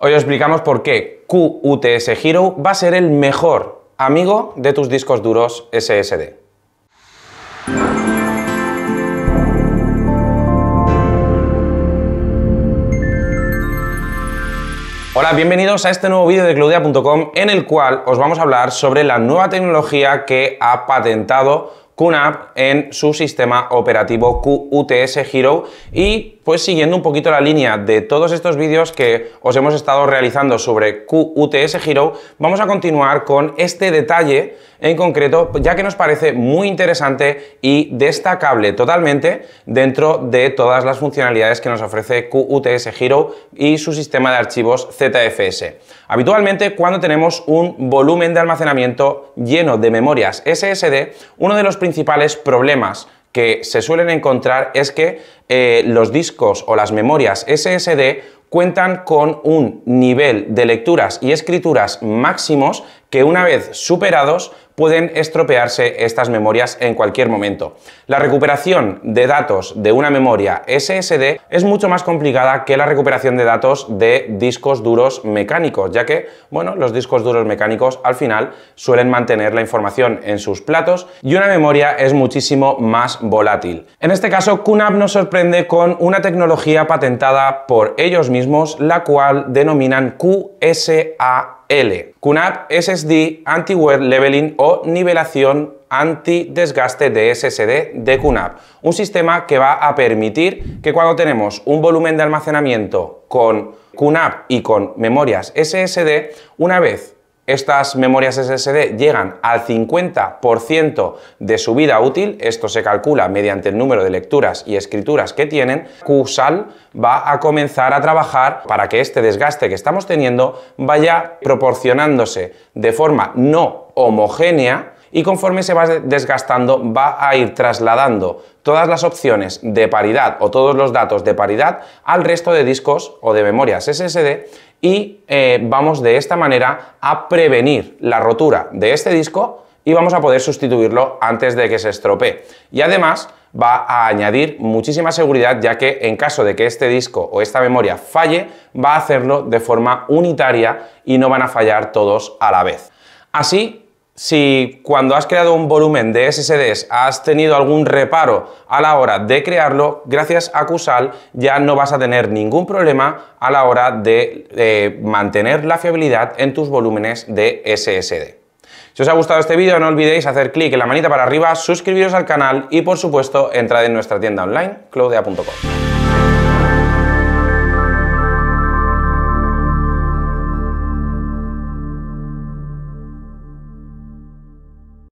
Hoy os explicamos por qué QUTS Hero va a ser el mejor amigo de tus discos duros SSD. Hola, bienvenidos a este nuevo vídeo de claudia.com en el cual os vamos a hablar sobre la nueva tecnología que ha patentado QNAP en su sistema operativo QUTS Hero y pues siguiendo un poquito la línea de todos estos vídeos que os hemos estado realizando sobre QUTS Hero, vamos a continuar con este detalle en concreto, ya que nos parece muy interesante y destacable totalmente dentro de todas las funcionalidades que nos ofrece QUTS Hero y su sistema de archivos ZFS. Habitualmente, cuando tenemos un volumen de almacenamiento lleno de memorias SSD, uno de los principales problemas que se suelen encontrar es que eh, los discos o las memorias SSD cuentan con un nivel de lecturas y escrituras máximos que una vez superados pueden estropearse estas memorias en cualquier momento. La recuperación de datos de una memoria SSD es mucho más complicada que la recuperación de datos de discos duros mecánicos, ya que, bueno, los discos duros mecánicos al final suelen mantener la información en sus platos y una memoria es muchísimo más volátil. En este caso, QNAP nos sorprende con una tecnología patentada por ellos mismos la cual denominan QSAL, QNAP SSD Anti-Wear Leveling o nivelación anti-desgaste de SSD de QNAP, un sistema que va a permitir que cuando tenemos un volumen de almacenamiento con QNAP y con memorias SSD, una vez estas memorias SSD llegan al 50% de su vida útil, esto se calcula mediante el número de lecturas y escrituras que tienen, QSAL va a comenzar a trabajar para que este desgaste que estamos teniendo vaya proporcionándose de forma no homogénea y conforme se va desgastando va a ir trasladando todas las opciones de paridad o todos los datos de paridad al resto de discos o de memorias SSD y eh, vamos de esta manera a prevenir la rotura de este disco y vamos a poder sustituirlo antes de que se estropee. Y además va a añadir muchísima seguridad ya que en caso de que este disco o esta memoria falle, va a hacerlo de forma unitaria y no van a fallar todos a la vez. Así si cuando has creado un volumen de SSDs has tenido algún reparo a la hora de crearlo, gracias a Cusal ya no vas a tener ningún problema a la hora de eh, mantener la fiabilidad en tus volúmenes de SSD. Si os ha gustado este vídeo no olvidéis hacer clic en la manita para arriba, suscribiros al canal y por supuesto entrad en nuestra tienda online cloudea.com.